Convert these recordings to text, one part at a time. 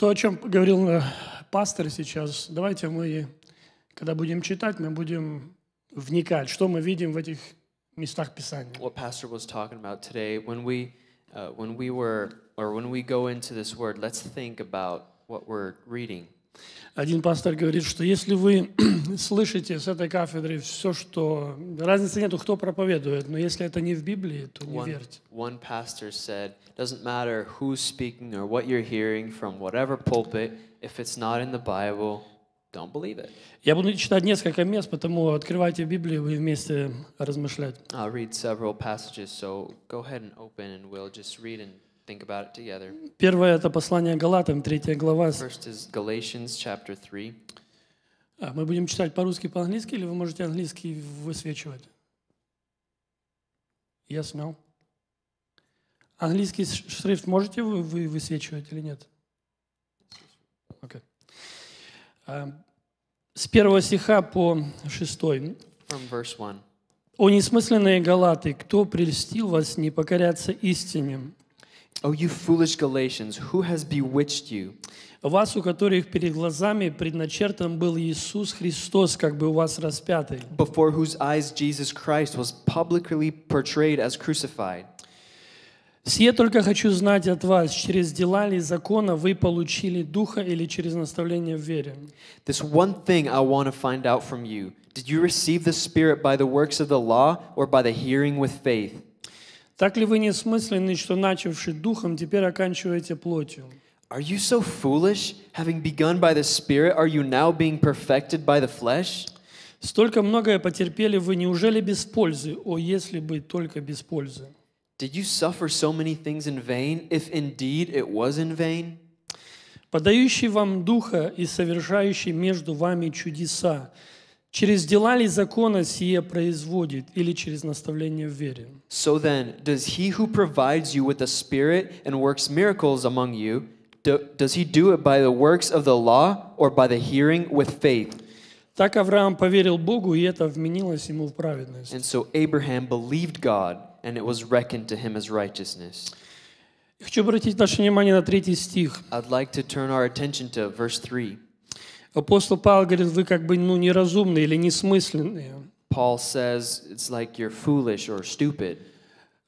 То, о чем говорил э, пастор сейчас, давайте мы, когда будем читать, мы будем вникать, что мы видим в этих местах Писания. What pastor was talking about today, when we, uh, when we were, or when we go into this word, let's think about what we're reading. Один пастор говорит, что если вы слышите с этой кафедры все, что... Разницы нету, кто проповедует, но если это не в Библии, то не one, верьте. One pastor said, doesn't matter who's speaking or what you're hearing from whatever pulpit, if it's not in the Bible, don't believe it. Я буду читать несколько мест, потому открывайте Библию и вместе размышлять. I'll read several passages, so go ahead and open and we'll just read and Первое это послание Галатам, третья глава. First is Galatians chapter 3. А, мы будем читать по-русски, по-английски, или вы можете английский высвечивать? Yes, no? Английский шрифт можете вы, вы высвечивать или нет? Okay. Эм, с первого стиха по шестой. From verse one. «О несмысленные галаты, кто прельстил вас не покоряться истине?» Oh, you foolish Galatians, who has bewitched you? Вас, у которых перед глазами предначертан был Иисус Христос, как бы у вас распятый. Before whose eyes Jesus Christ was publicly portrayed as crucified. Сие только хочу знать от вас, через дела ли закона вы получили Духа или через наставление в вере? This one thing I want to find out from you. Did you receive the Spirit by the works of the law or by the hearing with faith? Так ли вы несмысленны, что начавши духом, теперь оканчиваете плотью? Are you so foolish, having begun by the Spirit, are you now being perfected by the flesh? Столько многое потерпели вы, неужели без пользы? О, если бы только без пользы. Did you suffer so many things in vain, if indeed it was in vain? Подающий вам духа и совершающий между вами чудеса, Через дела ли закона сие производит, или через наставление в вере? So then, does he who provides you with the Spirit and works miracles among you, do, does he do it by the works of the law or by the hearing with faith? Так Авраам поверил Богу, и это вменилось ему в праведность. And so Abraham believed God, and it was reckoned to him as righteousness. Хочу обратить наше внимание на третий стих. I'd like to turn our attention to verse 3. Апостол Павел говорит, вы как бы ну, неразумные или несмысленные. Paul says it's like you're foolish or stupid.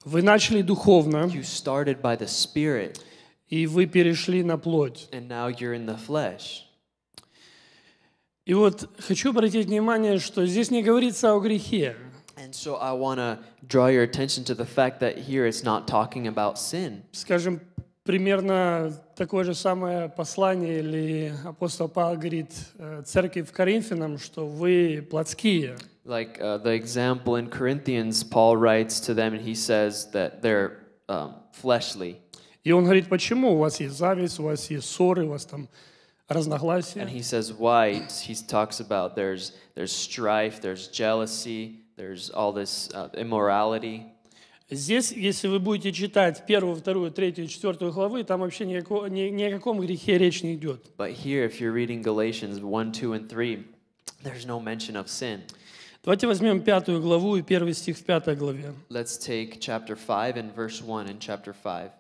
Вы начали духовно. You started by the spirit. И вы перешли на плоть. And now you're in the flesh. И вот хочу обратить внимание, что здесь не говорится о грехе. And so I want to draw your attention to the fact that here it's not talking about sin. Скажем, примерно такое же самое послание, или апостол Павел говорит церкви в Коринфянам, что вы плотские. Like uh, the example in Corinthians, Paul writes to them and he says that they're um, fleshly. И он говорит, почему у вас есть зависть, у вас есть ссоры, у вас там разногласия. And he says why. He talks about there's there's strife, there's jealousy, there's all this uh, immorality. Здесь, если вы будете читать первую, вторую, третью, четвертую главы, там вообще ни, о, ни, о каком грехе речь не идет. But here, if you're reading Galatians 1, 2, and 3, there's no mention of sin. Давайте возьмем пятую главу и первый стих в пятой главе. Let's take chapter 5 and verse 1 in chapter 5.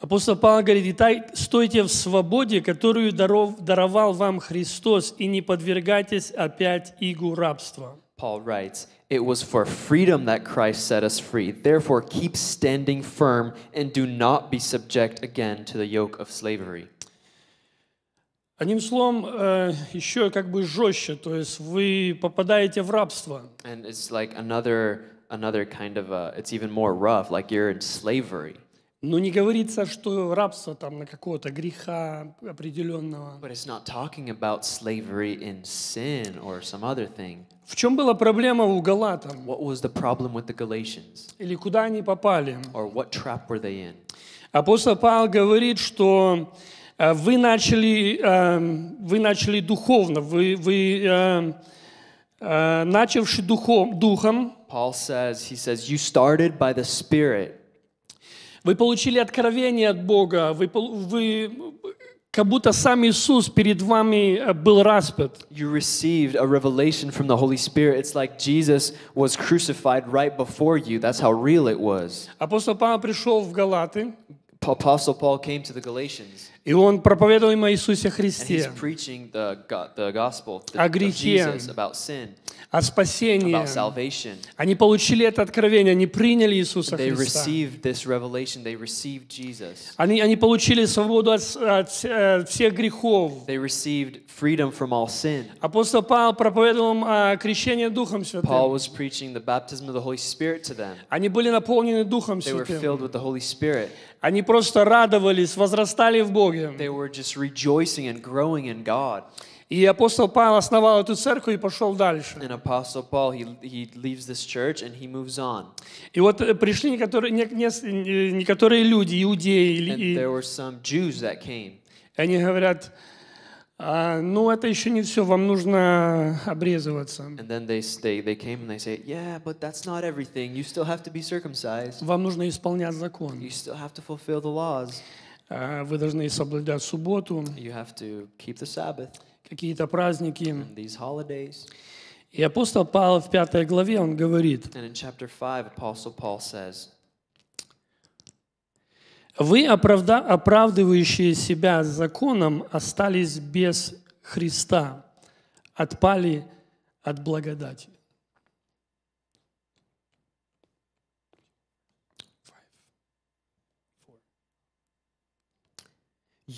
Апостол Павел говорит, «Итак, стойте в свободе, которую даровал вам Христос, и не подвергайтесь опять игу рабства». Paul writes, It was for freedom that Christ set us free. Therefore, keep standing firm and do not be subject again to the yoke of slavery. Одним словом, э, еще как бы жестче, то есть вы попадаете в рабство. And it's like another another kind of a, uh, it's even more rough, like you're in slavery. Но не говорится, что рабство там на какого-то греха определенного. В чем была проблема у галатам? Или куда они попали? Апостол Павел говорит, что э, вы начали, э, вы начали духовно, вы, вы э, начавши духом, духом. Paul says, he says, you started by the Spirit. Вы получили откровение от Бога, вы, вы как будто сам Иисус перед вами был распят. You received a revelation from the Holy Spirit. It's like Jesus was crucified right before you. That's how real it was. Апостол Павел пришел в Галаты. Apostle Paul came to the Galatians. И он проповедовал им о Иисусе Христе. And he's preaching the, the gospel the, of Jesus about sin о спасении. Они получили это откровение, они приняли Иисуса Христа. Они, они получили свободу от, от, от э, всех грехов. Апостол Павел проповедовал о а, крещении Духом Святым. Они были наполнены Духом Святым. Они просто радовались, возрастали в Боге. They were just rejoicing and growing in God. И апостол Павел основал эту церковь и пошел дальше. And Apostle Paul, he, he leaves this church and he moves on. И вот пришли некоторые, не, не, некоторые люди, иудеи. And there were some Jews that came. Они говорят, а, ну это еще не все, вам нужно обрезываться. And then they, they, they came and they say, yeah, but that's not everything. You still have to be circumcised. Вам нужно исполнять закон. You still have to fulfill the laws. Вы должны соблюдать субботу. You have to keep the Sabbath какие-то праздники. И апостол Павел в пятой главе, он говорит, «Вы, оправда, оправдывающие себя законом, остались без Христа, отпали от благодати».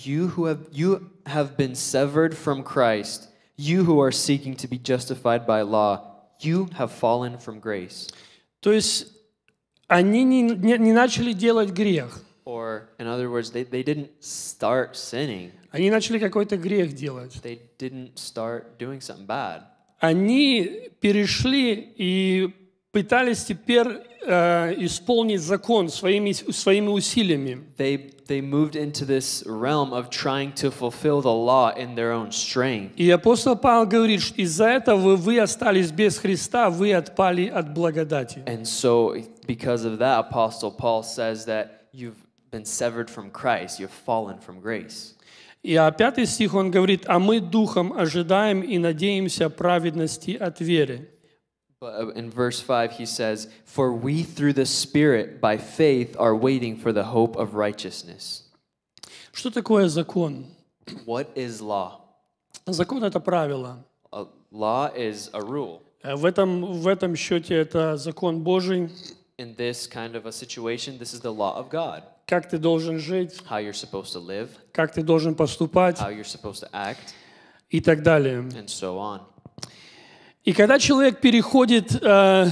You who have you have been severed from Christ, you who are seeking to be justified by law, you have fallen from grace. То есть они не, не, не начали делать грех. Or, in other words, they, they didn't start sinning. Они начали какой-то грех делать. They didn't start doing something bad. Они перешли и пытались теперь э, исполнить закон своими, своими усилиями. They, they moved into this realm of trying to fulfill the law in their own strength. И апостол Павел говорит, что из-за этого вы остались без Христа, вы отпали от благодати. And so, because of that, Apostle Paul says that you've been severed from Christ, you've fallen from grace. И а пятый стих он говорит, а мы духом ожидаем и надеемся праведности от веры. But uh, in verse 5, he says, For we through the Spirit by faith are waiting for the hope of righteousness. Что такое закон? What is law? Закон — это правило. A law is a rule. Э, в этом, в этом счете это закон Божий. In this kind of a situation, this is the law of God. Как ты должен жить. How you're supposed to live. Как ты должен поступать. How you're supposed to act. И так далее. And so on. И когда человек переходит э,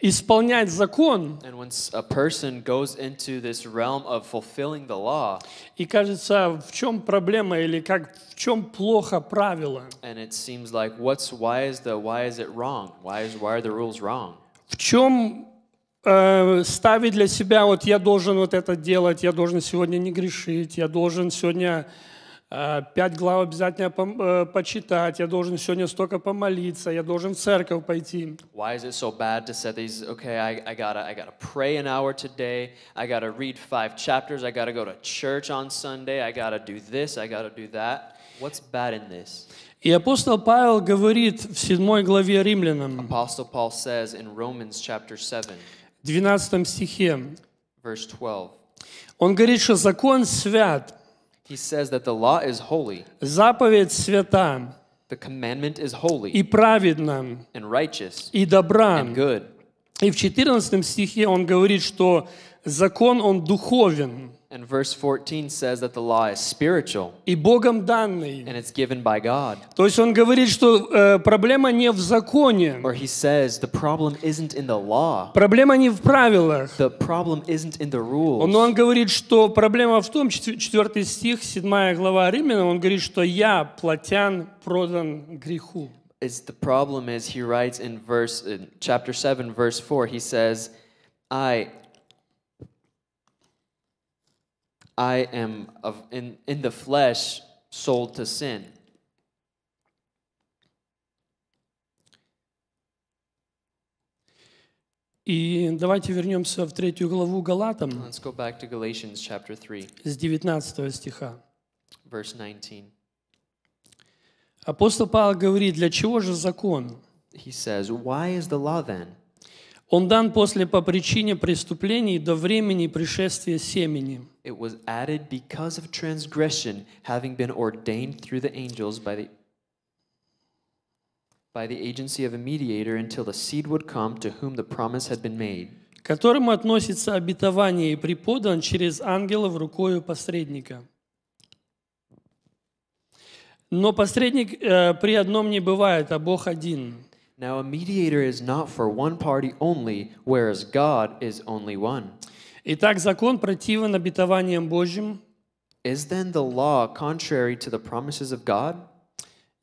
исполнять закон, law, и кажется, в чем проблема или как в чем плохо правило, like, why the, why why is, why в чем э, ставить для себя, вот я должен вот это делать, я должен сегодня не грешить, я должен сегодня Пять глав обязательно почитать. Я должен сегодня столько помолиться. Я должен в церковь пойти. Why is it so bad to set these? Okay, I, I gotta I gotta pray an hour today. I gotta read five chapters. I gotta go to church on Sunday. I gotta do this. I gotta do that. What's bad in this? И апостол Павел говорит в 7 главе Римлянам, Apostle Paul says in Romans chapter 7, 12 стихе, verse 12, он говорит, что закон свят, He says that the law is holy. Заповедь свята. The commandment is holy. И праведна. And righteous. И добра. And good. И в 14 стихе он говорит, что закон, он духовен. And verse 14 says that the law is spiritual. И Богом данный. And it's given by God. То есть он говорит, что э, проблема не в законе. Or he says the problem isn't in the law. Проблема не в правилах. The problem isn't in the rules. Но он говорит, что проблема в том, 4 стих, 7 глава Римляна, он говорит, что я, платян, продан греху. It's the problem is he writes in verse in chapter 7 verse 4 he says I I am of, in, in the flesh sold to sin. И давайте вернемся в третью главу Галатам. Let's go back to Galatians chapter 3. С 19 стиха. Verse 19. Апостол Павел говорит, для чего же закон? He says, why is the law then? Он дан после по причине преступлений до времени пришествия семени. It was added because of transgression, having been ordained through the angels by the by the agency of a mediator until the seed would come to whom the promise had been made. которому относится обетование и преподан через ангелов рукою посредника. Но посредник э, при одном не бывает, а Бог один. Now a mediator is not for one party only, whereas God is only one. Итак, закон противен обетованиям Божьим? Is then the law contrary to the promises of God?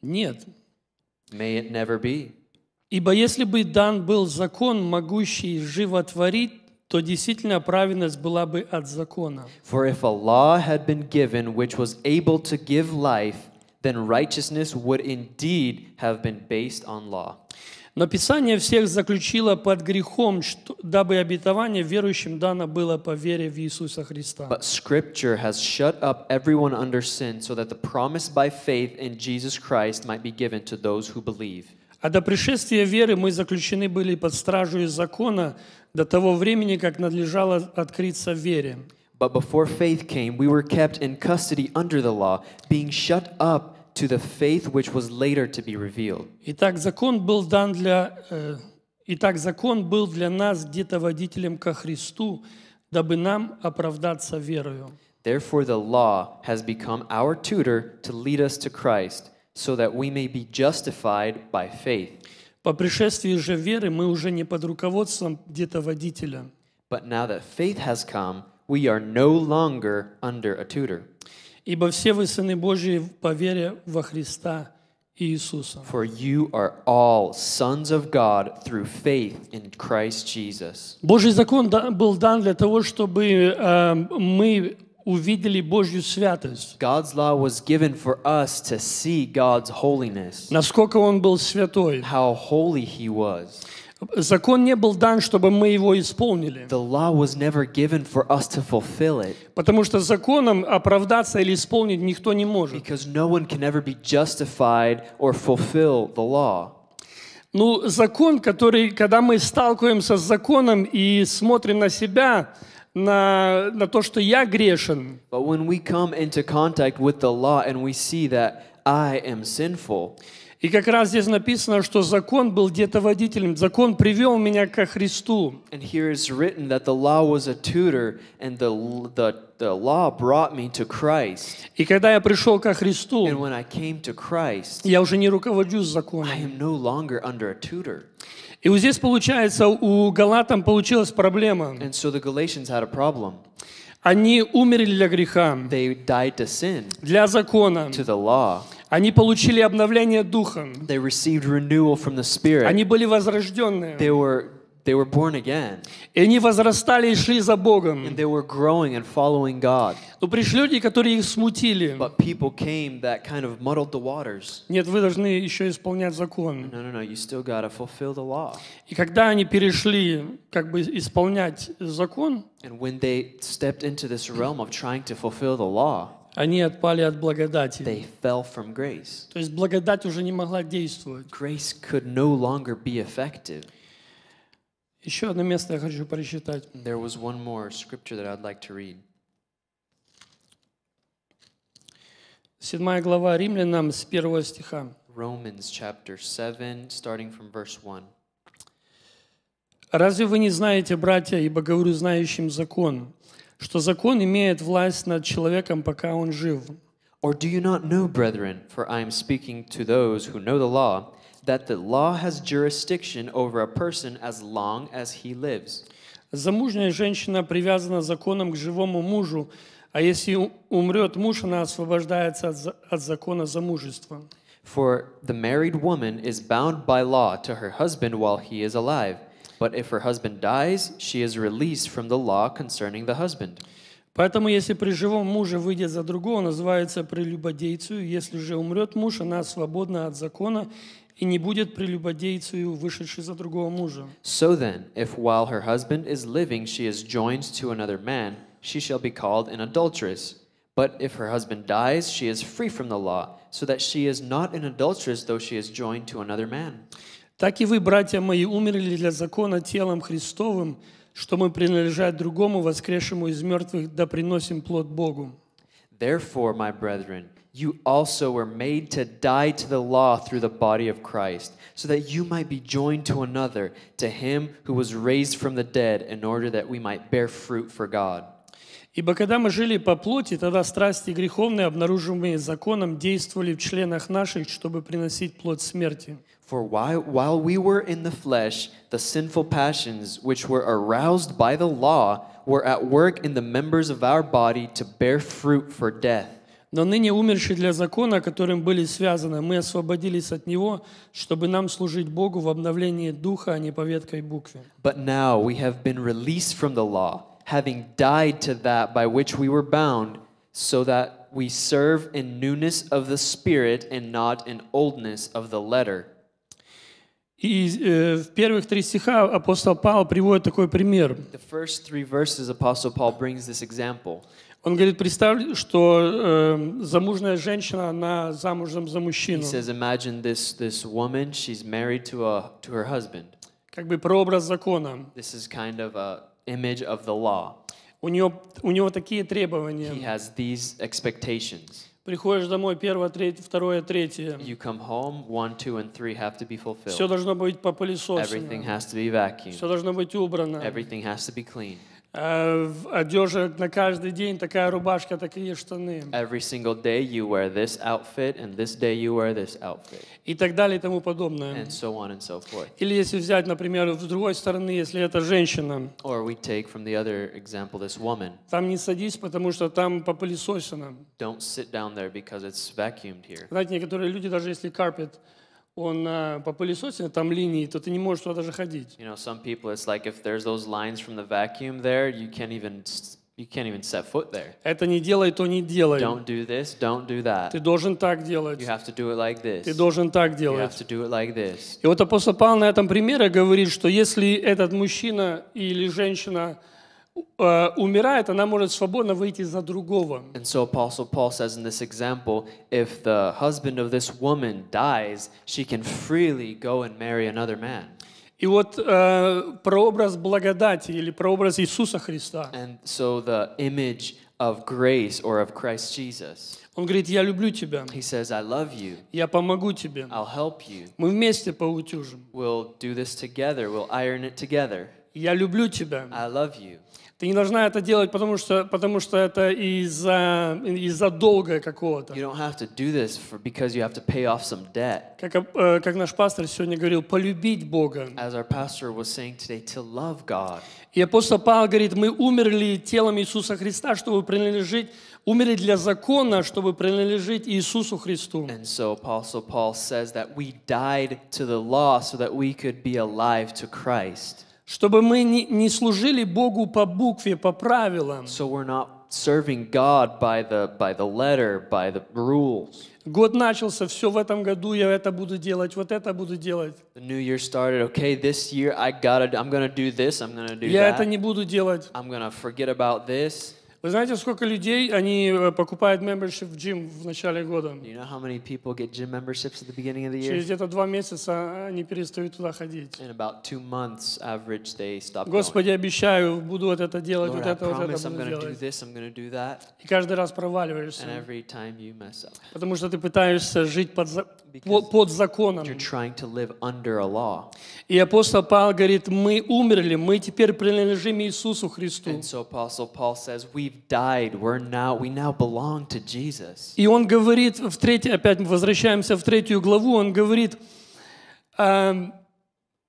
Нет. May it never be. Ибо если бы дан был закон, могущий животворить, то действительно праведность была бы от закона. For if a law had been given which was able to give life, then righteousness would indeed have been based on law. Но Писание всех заключило под грехом, что, дабы обетование верующим дано было по вере в Иисуса Христа. But Scripture has shut up everyone under sin, so that the promise by faith in Jesus Christ might be given to those who believe. А до пришествия веры мы заключены были под стражу закона до того времени, как надлежало открыться вере. But before faith came, we were kept in custody under the law, being shut up to the faith which was later to be revealed. Итак, закон был дан для э, Итак, закон был для нас ко Христу, дабы нам оправдаться верою. Therefore the law has become our tutor to lead us to Christ, so that we may be justified by faith. По пришествии же веры мы уже не под руководством But now that faith has come, we are no longer under a tutor. Ибо все вы сыны Божии по вере во Христа Иисуса. For you are all sons of God through faith in Christ Jesus. Божий закон был дан для того, чтобы э, мы увидели Божью святость. God's law was given for us to see God's holiness. Насколько он был святой. How holy he was. Закон не был дан, чтобы мы его исполнили. The law was never given for us to fulfill it. Потому что законом оправдаться или исполнить никто не может. Because no one can ever be justified or fulfill the law. Ну, закон, который, когда мы сталкиваемся с законом и смотрим на себя, на, на то, что я грешен. But when we come into contact with the law and we see that I am sinful. И как раз здесь написано, что закон был где-то водителем. Закон привел меня ко Христу. And here is written that the law was a tutor, and the, the, law brought me to Christ. И когда я пришел ко Христу, and when I came to Christ, я уже не руководжу законом. I am no longer under a tutor. И вот здесь получается у Галатам получилась проблема. And so the Galatians had a problem. Они умерли для греха, They died to sin, для закона. To the law. Они получили обновление духом. They received renewal from the Spirit. Они были возрожденные. They were They were born again. И они возрастали и шли за Богом. And they were growing and following God. Но пришли люди, которые их смутили. But people came that kind of muddled the waters. Нет, вы должны еще исполнять закон. No, no, no, you still gotta fulfill the law. И когда они перешли как бы исполнять закон, and when they stepped into this realm of trying to fulfill the law, они отпали от благодати. They fell from grace. То есть благодать уже не могла действовать. Grace could no longer be effective. Еще одно место я хочу прочитать. There was one more scripture that I'd like to read. Седьмая глава Римлянам с первого стиха. Romans chapter 7, starting from verse 1. Разве вы не знаете, братья, ибо говорю знающим закон, что закон имеет власть над человеком, пока он жив. Or do you not know, brethren, for I am speaking to those who know the law, that the law has jurisdiction over a person as long as he lives? Замужняя женщина привязана законом к живому мужу, а если умрет муж, она освобождается от, от закона замужества. For the married woman is bound by law to her husband while he is alive – but if her husband dies, she is released from the law concerning the husband. Поэтому, если при живом муже выйдет за другого, он называется прелюбодейцею. Если же умрет муж, она свободна от закона и не будет прелюбодейцею, вышедшей за другого мужа. So then, if while her husband is living she is joined to another man, she shall be called an adulteress. But if her husband dies, she is free from the law, so that she is not an adulteress, though she is joined to another man. Так и вы, братья мои, умерли для закона телом Христовым, что мы принадлежать другому, воскресшему из мертвых, да приносим плод Богу. Therefore, my brethren, you also were made to die to the law through the body of Christ, so that you might be joined to another, to him who was raised from the dead, in order that we might bear fruit for God. Ибо когда мы жили по плоти, тогда страсти греховные, обнаруживаемые законом, действовали в членах наших, чтобы приносить плод смерти. For while we were in the flesh, the sinful passions which were aroused by the law were at work in the members of our body to bear fruit for death. Но ныне умерший для закона, которым были связаны, мы освободились от него, чтобы нам служить Богу в обновлении духа, а не по веткой букве. But now we have been released from the law, having died to that by which we were bound, so that we serve in newness of the spirit and not in oldness of the letter. И э, в первых три стиха апостол Павел приводит такой пример. Он говорит, представь, что э, эм, замужная женщина, она замужем за мужчину. Says, Imagine this, this woman, she's married to, a, to her husband. Как бы прообраз закона. This is kind of a image of the law. У него, у него такие требования. He has these expectations. Приходишь домой, первое, треть, второе, третье. You come home, one, two, and three have to be fulfilled. Все должно быть попылесосено. Everything has to be vacuumed. Все должно быть убрано. Everything has to be clean. А в одежде на каждый день, такая рубашка, такие штаны. Every single day you wear this outfit, and this day you wear this outfit. И так далее и тому подобное. And so on and so forth. Или если взять, например, с другой стороны, если это женщина. Or we take from the other example this woman. Там не садись, потому что там попылесосено. Don't sit down there because it's vacuumed here. Знаете, некоторые люди даже если карпет он а, попылесосил там линии, то ты не можешь туда даже ходить. You know, some people, it's like if there's those lines from the vacuum there, you can't even You can't even set foot there. Это не делай, то не делай. Don't do this, don't do that. Ты должен так делать. You have to do it like this. Ты должен так делать. You have to do it like this. И вот апостол Павел на этом примере говорит, что если этот мужчина или женщина э, умирает, она может свободно выйти за другого. And so Apostle Paul says in this example, if the husband of this woman dies, she can freely go and marry another man. И вот э, прообраз благодати или прообраз Иисуса Христа. And so the image of grace or of Christ Jesus. Он говорит, я люблю тебя. He says, I love you. Я помогу тебе. I'll help you. Мы вместе поутюжим. We'll do this together. We'll iron it together. Я люблю тебя. I love you. Ты не должна это делать, потому что, потому что это из-за из долга какого-то. Как, э, как наш пастор сегодня говорил, полюбить Бога. As our pastor was saying today, to love God. И апостол Павел говорит, мы умерли телом Иисуса Христа, чтобы принадлежить, умерли для закона, чтобы принадлежить Иисусу Христу. And so Apostle Paul says that we died to the law so that we could be alive to Christ чтобы мы не служили Богу по букве, по правилам. So we're not serving God by the, by the letter, by the rules. Год начался, все в этом году я это буду делать, вот это буду делать. The new year started, okay, this year I gotta, I'm gonna do this, I'm gonna do that. Я это не буду делать. I'm gonna forget about this. Вы знаете, сколько людей они э, покупают membership в джим в начале года? Через где-то два месяца а, они перестают туда ходить. Господи, обещаю, буду вот это делать, вот это, вот это буду делать. И каждый раз проваливаешься. Потому что ты пытаешься жить под, Because под законом. You're trying to live under a law. И апостол Павел говорит, мы умерли, мы теперь принадлежим Иисусу Христу. And so Apostle Paul says, we've и он говорит, в третий, опять мы возвращаемся в третью главу, он говорит, «Эм,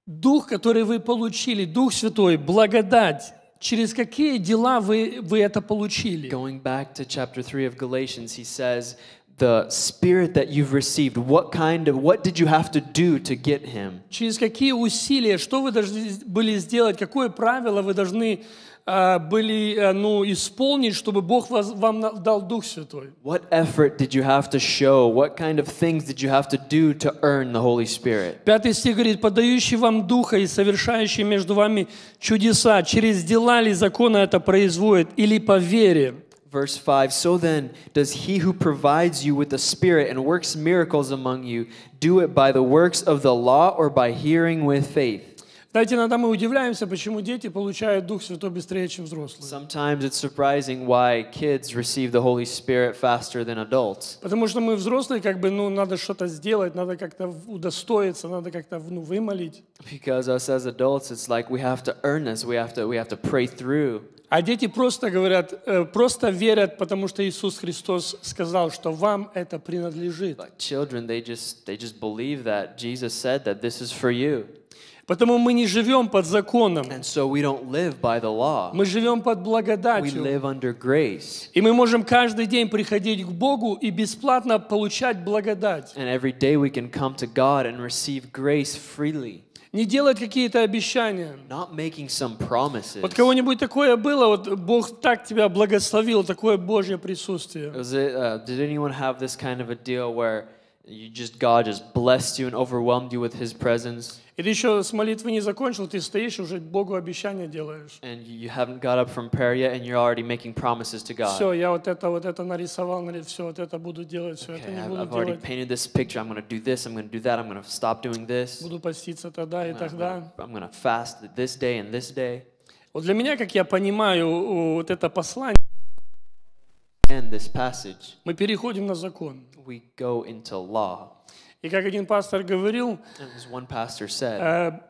«Дух, который вы получили, Дух Святой, благодать, через какие дела вы, вы это получили?» Going back to chapter 3 of Galatians, he says, the spirit that you've received what kind of what did you have to do to get him через какие усилия что вы должны были сделать какое правило вы должны были ну, исполнить, чтобы Бог вас, вам дал Дух Святой. What effort did you have to show? What kind of things did you have to do to earn the Holy Spirit? Пятый стих говорит, подающий вам Духа и совершающий между вами чудеса, через дела ли закона это производит, или по вере. Verse 5 So then, does he who provides you with the Spirit and works miracles among you do it by the works of the law or by hearing with faith? Знаете, иногда мы удивляемся, почему дети получают Дух Святой быстрее, чем взрослые. Sometimes it's surprising why kids receive the Holy Spirit faster than adults. Потому что мы взрослые, как бы, ну, надо что-то сделать, надо как-то удостоиться, надо как-то, ну, вымолить. Because us as adults, it's like we have to earn this, we have to, we have to pray through. А дети просто говорят, э, просто верят, потому что Иисус Христос сказал, что вам это принадлежит. But children, they just, they just believe that Jesus said that this is for you. Потому мы не живем под законом. And so we don't live by the law. Мы живем под благодатью. We live under grace. И мы можем каждый день приходить к Богу и бесплатно получать благодать. Не делать какие-то обещания. Not making some promises. Вот кого-нибудь такое было, вот Бог так тебя благословил, такое Божье присутствие. Was it, uh, did anyone have this kind of a deal where You just God just blessed you and overwhelmed you with His presence. И ты еще с молитвы не закончил, ты стоишь уже Богу делаешь. And you haven't got up from prayer yet, and you're already making promises to God. Все, я вот это вот это нарисовал, все вот это буду делать, все okay, это не I've, буду I've already painted this picture. I'm going to do this. I'm going to do that. I'm going to stop doing this. Буду поститься тогда и тогда. I'm going to fast this day and this day. Вот для меня, как я понимаю, вот это послание end this passage, мы переходим на закон. We go into law. И как один пастор говорил, one pastor said,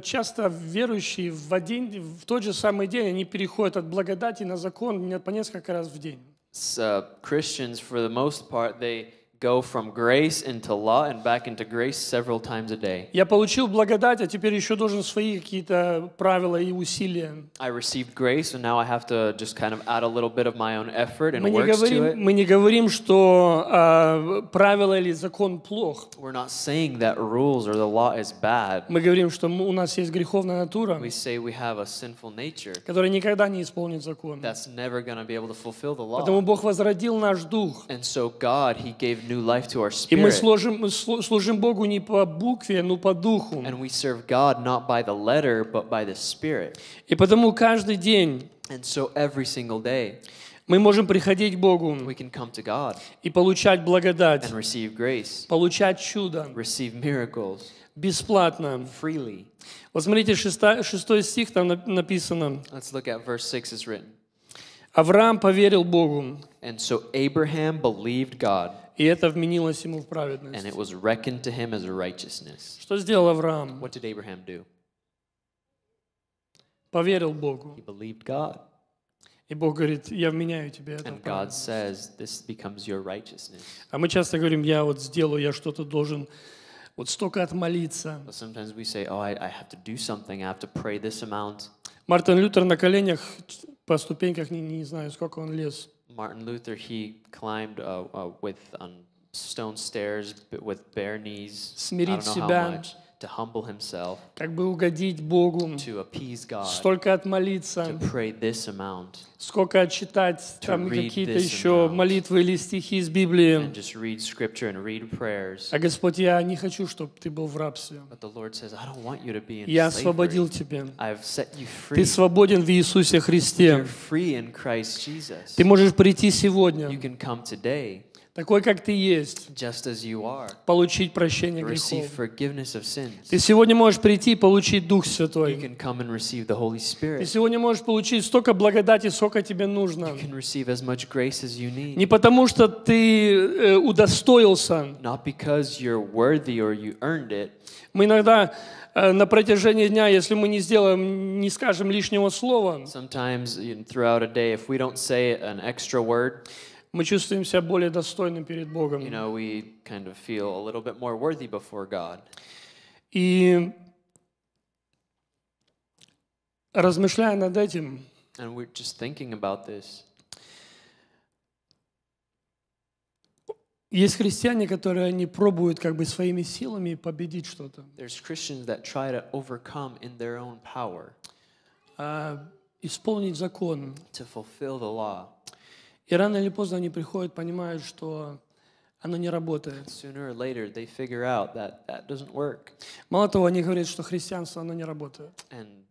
часто верующие в, один, в тот же самый день они переходят от благодати на закон по несколько раз в день. So, Christians, for the most part, they go from grace into law and back into grace several times a day. Я получил благодать, а теперь еще должен свои какие-то правила и усилия. I received grace, and now I have to just kind of add a little bit of my own effort and мы works говорим, to it. Мы не говорим, что э, правило или закон плох. We're not saying that rules or the law is bad. Мы говорим, что у нас есть греховная натура. We say we have a sinful nature. Которая никогда не исполнит закон. That's never going to be able to fulfill the law. Поэтому Бог возродил наш дух. And so God, He gave new new life to our spirit. И мы служим, служим Богу не по букве, но по духу. And we serve God not by the letter, but by the spirit. И потому каждый день And so every single day, мы можем приходить к Богу we can come to God и получать благодать, and receive grace, получать чудо, receive miracles, бесплатно. Freely. Вот смотрите, 6, 6 стих там написано. Let's look at verse six is written. Авраам поверил Богу. And so Abraham believed God. И это вменилось ему в праведность. And it was reckoned to him as righteousness. Что сделал Авраам? What did Abraham do? Поверил Богу. He believed God. И Бог говорит, я вменяю тебе это. And God says, this becomes your righteousness. А мы часто говорим, я вот сделаю, я что-то должен вот столько отмолиться. But sometimes we say, oh, I, I have to do something, I have to pray this amount. Мартин Лютер на коленях по ступеньках, не, не знаю, сколько он лез. Martin Luther, he climbed uh, uh, with on um, stone stairs with bare knees. I don't know how much. to humble himself, как бы угодить Богу, to appease God, столько отмолиться, to pray this amount, сколько отчитать там какие-то еще молитвы или стихи из Библии. And just read scripture and read prayers. А Господь, я не хочу, чтобы ты был в рабстве. But the Lord says, I don't want you to be in я освободил тебя. I've set you free. Ты свободен в Иисусе Христе. You're free in Christ Jesus. Ты можешь прийти сегодня. You can come today такой, как ты есть, just as you are, получить прощение грехов. Forgiveness of sins. Ты сегодня можешь прийти и получить Дух Святой. You can come and receive the Holy Spirit. Ты сегодня можешь получить столько благодати, сколько тебе нужно. You can receive as much grace as you need. Не потому, что ты э, удостоился. Not because you're worthy or you earned it. Мы иногда э, на протяжении дня, если мы не сделаем, не скажем лишнего слова. Мы чувствуем себя более достойным перед Богом. You know, we kind of feel a little bit more worthy before God. И размышляя над этим, And we're just thinking about this. Есть христиане, которые они пробуют как бы своими силами победить что-то. There's Christians that try to overcome in their own power. Uh, исполнить закон. To fulfill the law. И рано или поздно они приходят, понимают, что оно не работает. Sooner or later they figure out that that doesn't work. Мало того, они говорят, что христианство оно не работает. And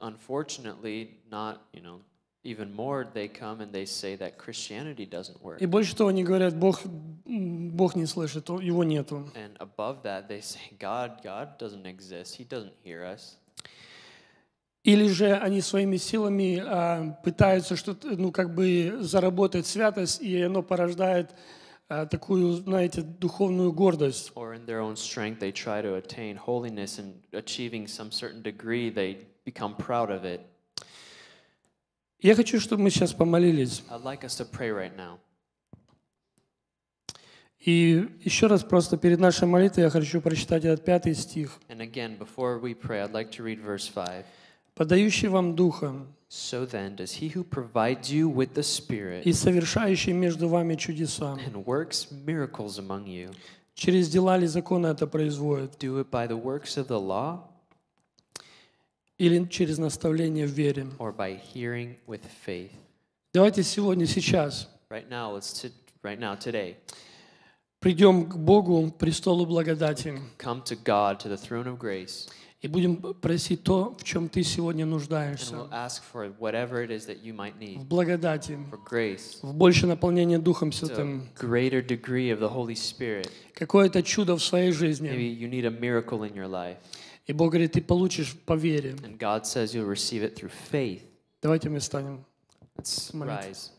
unfortunately, not, you know, even more they come and they say that Christianity doesn't work. И больше того, они говорят, Бог Бог не слышит, его нету. And above that they say God God doesn't exist. He doesn't hear us. Или же они своими силами а, пытаются что-то, ну, как бы заработать святость, и оно порождает а, такую, знаете, духовную гордость. Я хочу, чтобы мы сейчас помолились. like right И еще раз просто перед нашей молитвой я хочу прочитать этот пятый стих. And again, before we pray, I'd like to read verse 5 подающий вам Духа, So then, does he who provides you with the Spirit и совершающий между вами чудеса, and works miracles among you, через дела ли закона это производит, do it by the works of the law, или через наставление в вере. Or by hearing with faith. Давайте сегодня, сейчас, right now, let's to, right now, today, придем к Богу, престолу благодати. Come to God, to the throne of grace. И будем просить то, в чем ты сегодня нуждаешься. В благодати, в больше наполнения Духом Святым. Какое-то чудо в своей жизни. И Бог говорит, ты получишь по вере. Давайте мы станем. Let's rise.